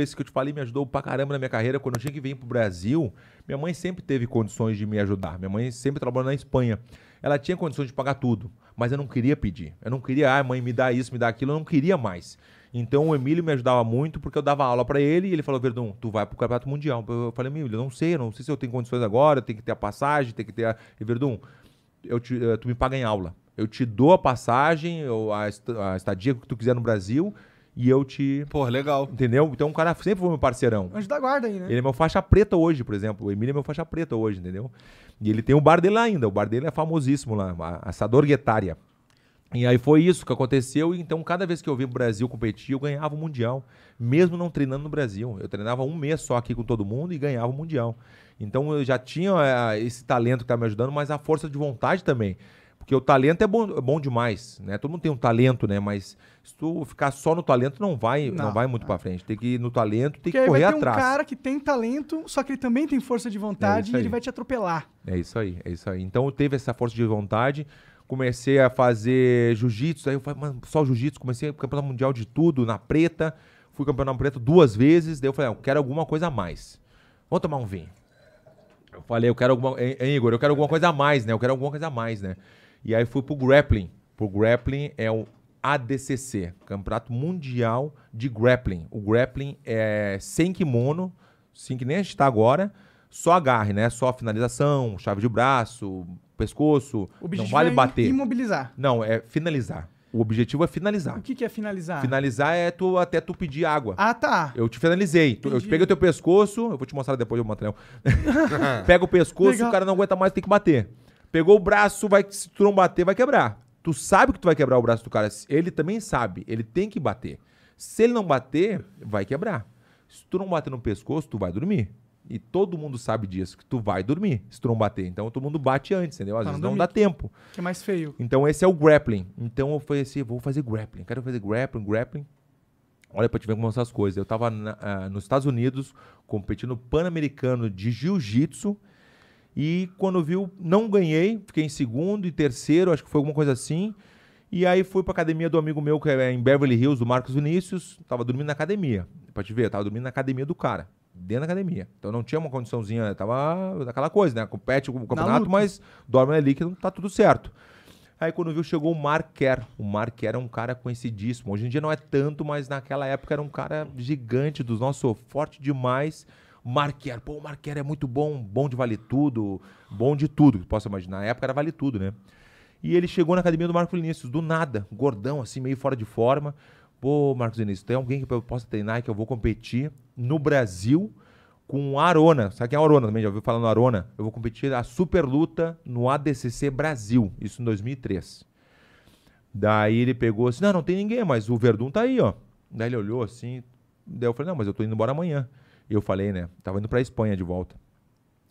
esse que eu te falei me ajudou pra caramba na minha carreira. Quando eu tinha que vir pro Brasil, minha mãe sempre teve condições de me ajudar. Minha mãe sempre trabalhou na Espanha. Ela tinha condições de pagar tudo, mas eu não queria pedir. Eu não queria, ah, mãe, me dá isso, me dá aquilo. Eu não queria mais. Então o Emílio me ajudava muito porque eu dava aula para ele e ele falou: Verdão, tu vai pro campeonato mundial. Eu falei: Emílio, não sei, não sei se eu tenho condições agora, eu tenho que ter a passagem, tem que ter a. E, Verdun, eu te, eh, tu me paga em aula. Eu te dou a passagem, a estadia que tu quiser no Brasil e eu te. Pô, legal. Entendeu? Então o cara sempre foi meu parceirão. Anjo da guarda aí, né? Ele é meu faixa preta hoje, por exemplo. O Emílio é meu faixa preta hoje, entendeu? E ele tem o bar dele lá ainda. O bar dele é famosíssimo lá, Assador Guetária. E aí foi isso que aconteceu. então, cada vez que eu vim pro Brasil competir, eu ganhava o Mundial. Mesmo não treinando no Brasil. Eu treinava um mês só aqui com todo mundo e ganhava o Mundial. Então eu já tinha eh, esse talento que tá me ajudando, mas a força de vontade também. Porque o talento é bom, é bom demais, né? Todo mundo tem um talento, né? Mas se tu ficar só no talento, não vai, não, não vai muito para frente. Tem que ir no talento, tem Porque que correr vai ter atrás. um cara que tem talento, só que ele também tem força de vontade é e ele vai te atropelar. É isso aí, é isso aí. Então eu teve essa força de vontade, comecei a fazer jiu-jitsu, aí eu falei, mano, só jiu-jitsu, comecei o campeonato mundial de tudo, na preta, fui campeonato preto duas vezes, daí eu falei, ah, eu quero alguma coisa a mais. Vou tomar um vinho. Eu falei, eu quero alguma. Hein, Igor, eu quero alguma coisa a mais, né? Eu quero alguma coisa a mais, né? E aí fui pro grappling. Pro grappling é o ADCC, Campeonato Mundial de Grappling. O grappling é sem kimono, sem que nem a gente tá agora, só agarre, né? Só finalização, chave de braço, pescoço. O não vale é bater. imobilizar. Não, é finalizar. O objetivo é finalizar. O que, que é finalizar? Finalizar é tu, até tu pedir água. Ah, tá. Eu te finalizei. Entendi. Eu te peguei o teu pescoço, eu vou te mostrar depois o material. Né? Pega o pescoço, Legal. o cara não aguenta mais, tem que bater. Pegou o braço, vai se tu não bater, vai quebrar. Tu sabe que tu vai quebrar o braço do cara. Ele também sabe, ele tem que bater. Se ele não bater, vai quebrar. Se tu não bater no pescoço, tu vai dormir. E todo mundo sabe disso, que tu vai dormir se tu não bater. Então todo mundo bate antes, entendeu? Às não, vezes não, dá tempo. Que é mais feio. Então esse é o grappling. Então eu falei assim, vou fazer grappling. Quero fazer grappling, grappling. Olha pra te ver como essas coisas. Eu tava na, uh, nos Estados Unidos competindo pan-americano de jiu-jitsu e quando viu, não ganhei, fiquei em segundo e terceiro, acho que foi alguma coisa assim. E aí fui pra academia do amigo meu, que é em Beverly Hills, do Marcos Vinícius. Tava dormindo na academia. Pra te ver, tava dormindo na academia do cara. Dentro da academia. Então não tinha uma condiçãozinha, tava aquela coisa, né? Compete o campeonato, mas dorme ali que não tá tudo certo. Aí quando viu, chegou o Marquer O Marquer é um cara conhecidíssimo. Hoje em dia não é tanto, mas naquela época era um cara gigante dos nossos, forte demais. Marquer, pô, o Marquer é muito bom, bom de vale tudo, bom de tudo, que possa imaginar. Na época era vale tudo, né? E ele chegou na academia do Marcos Vinícius, do nada, gordão, assim, meio fora de forma. Pô, Marcos Vinícius, tem alguém que eu possa treinar e que eu vou competir no Brasil com Arona. Sabe quem é Arona também? Já ouviu falar no Arona? Eu vou competir a super luta no ADCC Brasil, isso em 2003. Daí ele pegou assim, não, não tem ninguém, mas o Verdun tá aí, ó. Daí ele olhou assim, daí eu falei, não, mas eu tô indo embora amanhã eu falei, né? Tava indo pra Espanha de volta.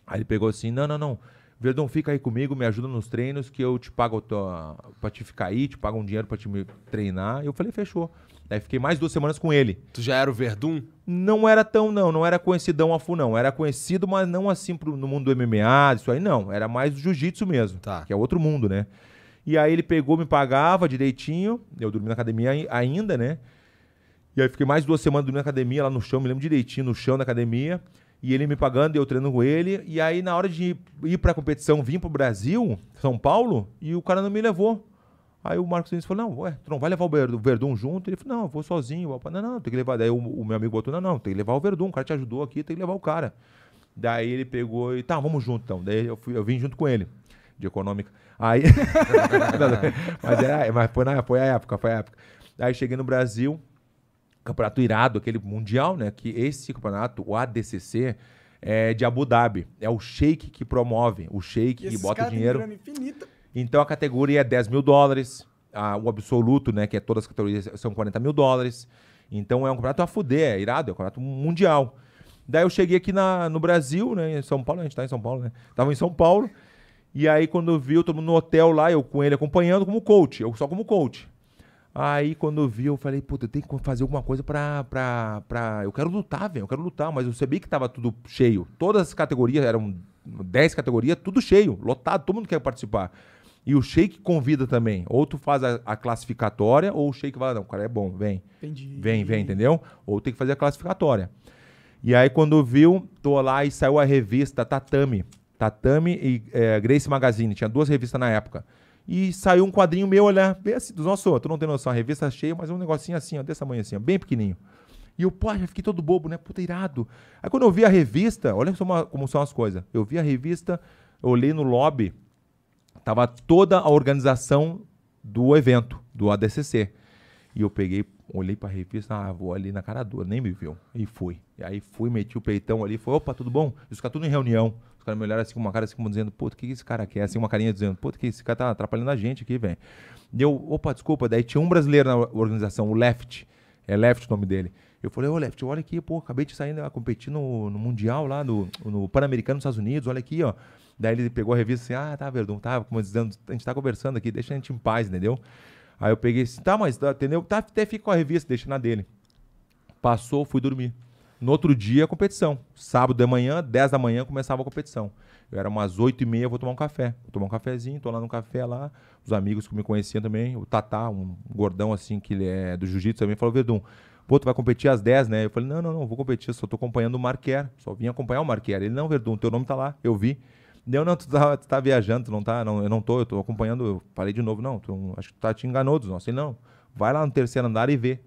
Aí ele pegou assim: não, não, não. Verdão, fica aí comigo, me ajuda nos treinos, que eu te pago tua, pra te ficar aí, te pago um dinheiro pra te treinar. Eu falei, fechou. aí fiquei mais duas semanas com ele. Tu já era o Verdun? Não era tão, não. Não era conhecidão a FU, não. Era conhecido, mas não assim pro, no mundo do MMA, isso aí, não. Era mais jiu-jitsu mesmo, tá. que é outro mundo, né? E aí ele pegou, me pagava direitinho. Eu dormi na academia ainda, né? E aí fiquei mais duas semanas dormindo na academia, lá no chão, me lembro direitinho, no chão da academia. E ele me pagando, eu treinando com ele. E aí, na hora de ir pra competição, vim pro Brasil, São Paulo, e o cara não me levou. Aí o Marcos disse falou: Não, ué, tu não vai levar o Verdun junto? Ele falou: Não, eu vou sozinho. Eu, não, não, tem que levar. Daí o, o, meu amigo botou: Não, não, tem que levar o Verdun. O cara te ajudou aqui, tem que levar o cara. Daí ele pegou e tá, vamos junto então. Daí eu, fui, eu vim junto com ele, de econômica. Aí. mas, era, mas foi, na, foi a época, foi a época. Aí cheguei no Brasil, campeonato irado, aquele mundial, né? Que esse campeonato, o ADCC, é de Abu Dhabi. É o shake que promove, o shake que bota dinheiro. Então a categoria é 10 mil dólares, a, o absoluto, né? Que é todas as categorias são 40 mil dólares. Então é um campeonato a fuder, é irado, é um campeonato mundial. Daí eu cheguei aqui na, no Brasil, né? Em São Paulo, a gente tá em São Paulo, né? Tava em São Paulo. E aí, quando eu vi, eu todo mundo no hotel lá, eu com ele acompanhando como coach, eu só como coach. Aí quando eu vi, eu falei, puta, eu tenho que fazer alguma coisa pra, pra, pra... Eu quero lutar, velho, eu quero lutar. Mas eu sabia que tava tudo cheio. Todas as categorias, eram 10 categorias, tudo cheio, lotado, todo mundo quer participar. E o shake convida também. Ou tu faz a, a classificatória, ou o shake vai lá, não, o cara é bom, vem. Entendi. Vem, vem, entendeu? Ou tem que fazer a classificatória. E aí quando viu, tô lá e saiu a revista Tatame. Tatame e é, Grace Magazine. Tinha duas revistas na época e saiu um quadrinho meu, olha, bem assim, dos nosso, tu não tem noção, a revista cheia, mas um negocinho assim, ó, manhã assim, ó, bem pequenininho. E eu, pô, já fiquei todo bobo, né? Puta, irado. Aí quando eu vi a revista, olha uma, como são as coisas. Eu vi a revista, eu olhei no lobby, tava toda a organização do evento, do ADCC. E eu peguei, olhei pra revista, ah, vou ali na cara dura, nem me viu. E fui. E aí fui, meti o peitão ali, foi, opa, tudo bom? Isso tá tudo em reunião. Os caras me olharam assim com uma cara assim, como dizendo, puto o que, que esse cara quer? Assim, uma carinha dizendo, puto que esse cara tá atrapalhando a gente aqui, velho. E eu, opa, desculpa, daí tinha um brasileiro na organização, o Left, é Left o nome dele. Eu falei, ô Left, olha aqui, pô, acabei de sair, né, competir no, no Mundial lá, no, no Pan-Americano nos Estados Unidos, olha aqui, ó. Daí ele pegou a revista assim, ah, tá, Verdun, tá, como dizendo, a gente tá conversando aqui, deixa a gente em paz, entendeu? Aí eu peguei assim, tá, mas, entendeu? Tá, até fico com a revista, deixa na dele. Passou, fui dormir. No outro dia, competição. Sábado de manhã, 10 da manhã, começava a competição. Eu era umas 8 e meia, vou tomar um café. Vou tomar um cafezinho, tô lá no café lá. Os amigos que me conheciam também, o Tatá, um gordão assim, que ele é do jiu-jitsu também, falou, Verdun, pô, tu vai competir às 10, né? Eu falei, não, não, não, vou competir, só tô acompanhando o Marquer. Só vim acompanhar o Marquer. Ele, não, Verdun, teu nome tá lá, eu vi. Eu, não, tu tá, tu tá viajando, tu não tá, não, eu não tô, eu tô acompanhando. Eu falei de novo, não, tu, acho que tu tá, te enganou dos nossos. Ele, não, vai lá no terceiro andar e vê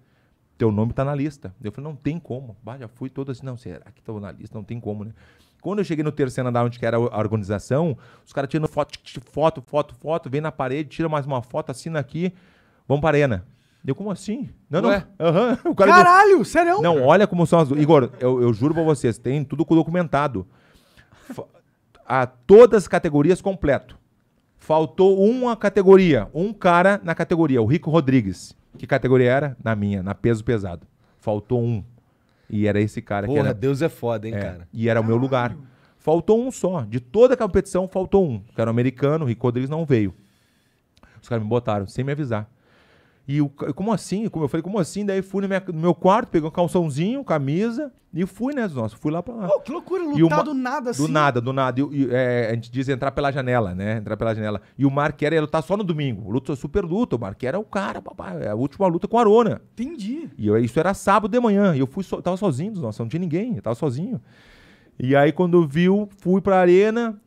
teu nome está na lista. Eu falei, não tem como. Bah, já fui todo assim, não, será que estou na lista? Não tem como, né? Quando eu cheguei no terceiro andar, onde que era a organização, os caras tirando foto, foto, foto, foto, vem na parede, tira mais uma foto, assina aqui, vamos para a arena. Deu como assim? Não, não. Uhum, o cara Caralho, deu... sério? Não, olha como são as. Igor, eu, eu juro para vocês, tem tudo documentado. a todas as categorias completo. Faltou uma categoria, um cara na categoria, o Rico Rodrigues. Que categoria era? Na minha, na peso pesado. Faltou um. E era esse cara Porra, que era. Deus é foda, hein, é, cara? E era o meu lugar. Faltou um só. De toda a competição, faltou um. Que era um americano, o Rico Rodrigues não veio. Os caras me botaram, sem me avisar. E como assim? Como eu falei, como assim? Daí fui no, minha, no meu quarto, peguei um calçãozinho, camisa, e fui, né? Nossa, fui lá pra lá. Oh, que loucura, lutar uma, do nada assim. Do nada, do nada. E, e, é, a gente diz entrar pela janela, né? Entrar pela janela. E o Marquera ia lutar só no domingo. Luta super luta. O Marquera é o cara, papai. É a última luta com a Arona. Entendi. E eu, isso era sábado de manhã. E eu fui so, tava sozinho, nossa, não tinha ninguém. Eu tava sozinho. E aí, quando viu, fui pra arena.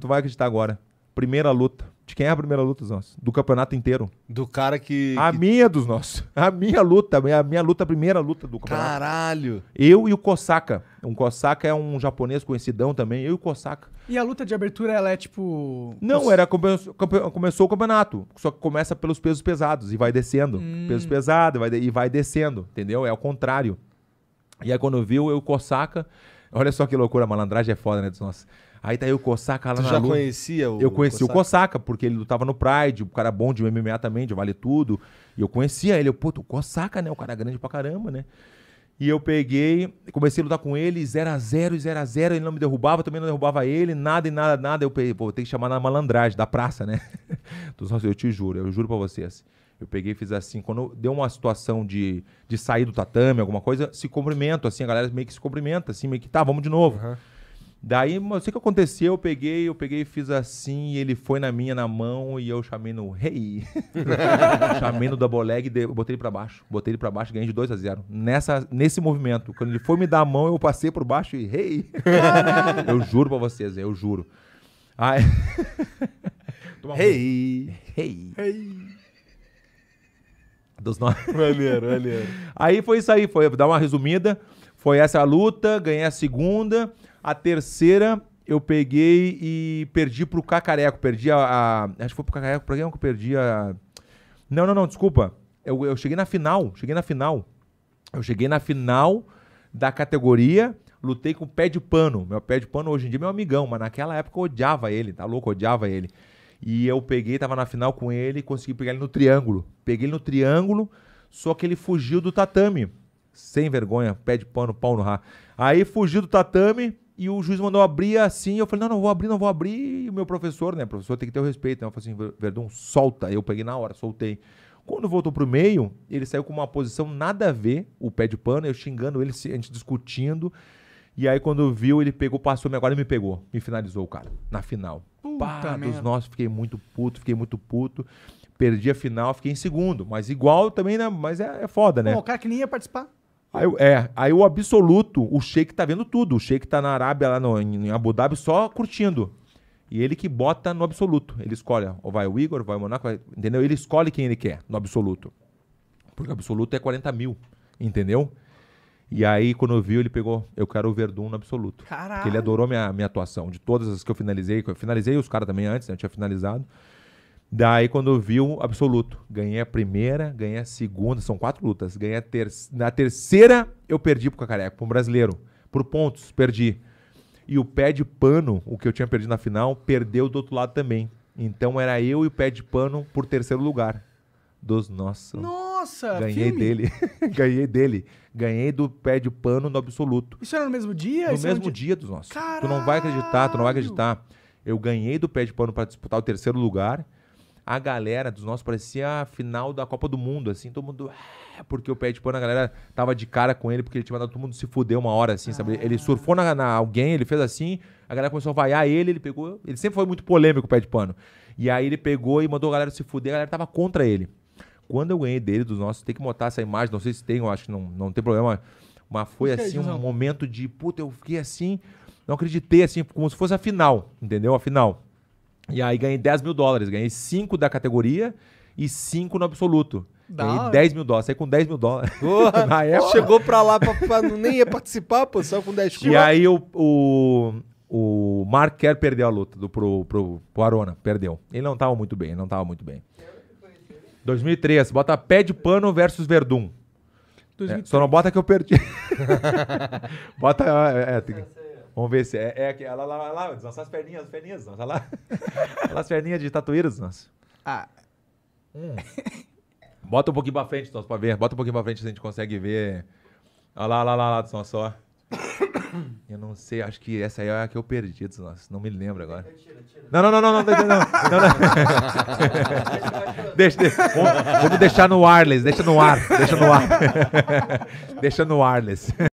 Tu vai acreditar agora. Primeira luta. De quem é a primeira luta dos nossos? Do campeonato inteiro. Do cara que. A que... minha dos nossos. A minha luta. A minha luta, a primeira luta do campeonato. Caralho! Eu e o Kosaka. Um Kosaka é um japonês conhecidão também. Eu e o Kosaka. E a luta de abertura, ela é tipo. Não, era começou o campeonato. Só que começa pelos pesos pesados e vai descendo. Hum. Peso pesado vai de... e vai descendo, entendeu? É o contrário. E aí quando viu, eu e o Kosaka. Olha só que loucura, a malandragem é foda, né? Dos nossos. Aí tá aí o Cosaca lá tu na já luta. conhecia o Eu conheci Kosaka? o Cosaca, porque ele lutava no Pride, o cara bom de MMA também, de Vale Tudo. E eu conhecia ele, eu, pô, o Cosaca, né? O cara grande pra caramba, né? E eu peguei, comecei a lutar com ele, 0 a 0 0 a 0 ele não me derrubava, também não derrubava ele, nada e nada, nada. Eu peguei, pô, tem que chamar na malandragem, da praça, né? eu te juro, eu juro pra vocês. Eu peguei e fiz assim, quando deu uma situação de, de sair do tatame, alguma coisa, se cumprimento, assim, a galera meio que se cumprimenta, assim, meio que tá, vamos de novo. Uhum. Daí, não sei assim o que aconteceu, eu peguei, eu peguei e fiz assim, ele foi na minha, na mão, e eu chamei no rei. Hey. chamei no double leg, botei ele pra baixo. Botei ele pra baixo, ganhei de 2 a 0 Nessa, Nesse movimento, quando ele foi me dar a mão, eu passei por baixo e rei. Hey. eu juro pra vocês, eu juro. Ai. Rei. Rei. Rei dos nove. Maneiro, Aí foi isso aí, foi dar uma resumida. Foi essa a luta, ganhei a segunda. A terceira eu peguei e perdi pro Cacareco. Perdi a. a acho que foi pro Cacareco. Pra quem é que eu perdi a. Não, não, não, desculpa. Eu, eu cheguei na final. Cheguei na final. Eu cheguei na final da categoria. Lutei com o pé de pano. Meu pé de pano hoje em dia é meu amigão, mas naquela época eu odiava ele, tá louco? Eu odiava ele. E eu peguei, tava na final com ele, consegui pegar ele no triângulo. Peguei ele no triângulo, só que ele fugiu do tatame. Sem vergonha, pé de pano, pau no rá. Aí fugiu do tatame, e o juiz mandou abrir assim, eu falei, não, não vou abrir, não vou abrir. E o meu professor, né, professor tem que ter o respeito. Então eu falei assim, Verdun, solta. Eu peguei na hora, soltei. Quando voltou pro meio, ele saiu com uma posição nada a ver, o pé de pano, eu xingando ele, a gente discutindo. E aí quando viu, ele pegou, passou me agora e me pegou. Me finalizou o cara, na final. Puta dos nossos, fiquei muito puto, fiquei muito puto. Perdi a final, fiquei em segundo. Mas igual também, né? Mas é, é foda, né? Pô, o cara que nem ia participar. Aí, é, aí o absoluto, o Sheik tá vendo tudo. O Sheik tá na Arábia, lá no, em Abu Dhabi, só curtindo. E ele que bota no absoluto. Ele escolhe, ou vai o Igor, ou vai o Monaco, vai, entendeu? Ele escolhe quem ele quer no absoluto. Porque o absoluto é 40 mil, entendeu? E aí, quando eu vi, ele pegou, eu quero o Verdun no absoluto. Caralho. Porque ele adorou minha, minha atuação, de todas as que eu finalizei. Eu finalizei os caras também antes, né? Eu tinha finalizado. Daí, quando eu vi o absoluto, ganhei a primeira, ganhei a segunda, são quatro lutas. Ganhei a ter Na terceira, eu perdi pro Cacareco, pro brasileiro. Por pontos, perdi. E o pé de pano, o que eu tinha perdido na final, perdeu do outro lado também. Então era eu e o pé de pano por terceiro lugar. Dos nossos. Nossa! Ganhei filme. dele. ganhei dele. Ganhei do pé de pano no absoluto. Isso era no mesmo dia? No Isso é mesmo dia... dia dos nossos. Caralho. Tu não vai acreditar, tu não vai acreditar. Eu ganhei do pé de pano para disputar o terceiro lugar a galera dos nossos parecia a final da Copa do Mundo, assim, todo mundo. Ah", porque o pé de pano, a galera tava de cara com ele, porque ele tinha mandado todo mundo se fuder uma hora, assim, ah. sabe? Ele ah. surfou na, na, alguém, ele fez assim, a galera começou a vaiar ele, ele pegou. Ele sempre foi muito polêmico o pé de pano. E aí ele pegou e mandou a galera se fuder, a galera tava contra ele. Quando eu ganhei dele, dos nossos, tem que botar essa imagem, não sei se tem, eu acho que não, não tem problema. Mas foi que assim, é um momento de, puta, eu fiquei assim, não acreditei, assim, como se fosse a final, entendeu? A final. E aí ganhei 10 mil dólares. Ganhei 5 da categoria e 5 no absoluto. Da ganhei 10 mil dólares. Saí com 10 mil dólares. Porra, Na época. Chegou pra lá, pra, pra, nem ia participar, pô, saiu com 10 mil. E aí o, o, o Mark Kerr perdeu a luta do, pro, pro, pro Arona. Perdeu. Ele não tava muito bem, ele não tava muito bem. 2003, bota pé de pano versus Verdun. É, só não bota que eu perdi. bota. É, é tem... Vamos ver se é, é aqui. Olha lá, lá, lá, as perninhas, as perninhas, deslança lá. Olha as perninhas de tatuíra, nossa. Ah. Hum. Bota um pouquinho pra frente, Tonson, pra ver. Bota um pouquinho pra frente se a gente consegue ver. Olha lá, olha lá, olha lá, só. Eu não sei, acho que essa aí é a que eu perdi, Tonson. Não me lembro agora. Tira, tira. Não, não, não, não, não, não, não, não, não. Deixa, deixa. Vamos, vamos deixar no wireless, deixa no ar, deixa no ar. deixa no wireless.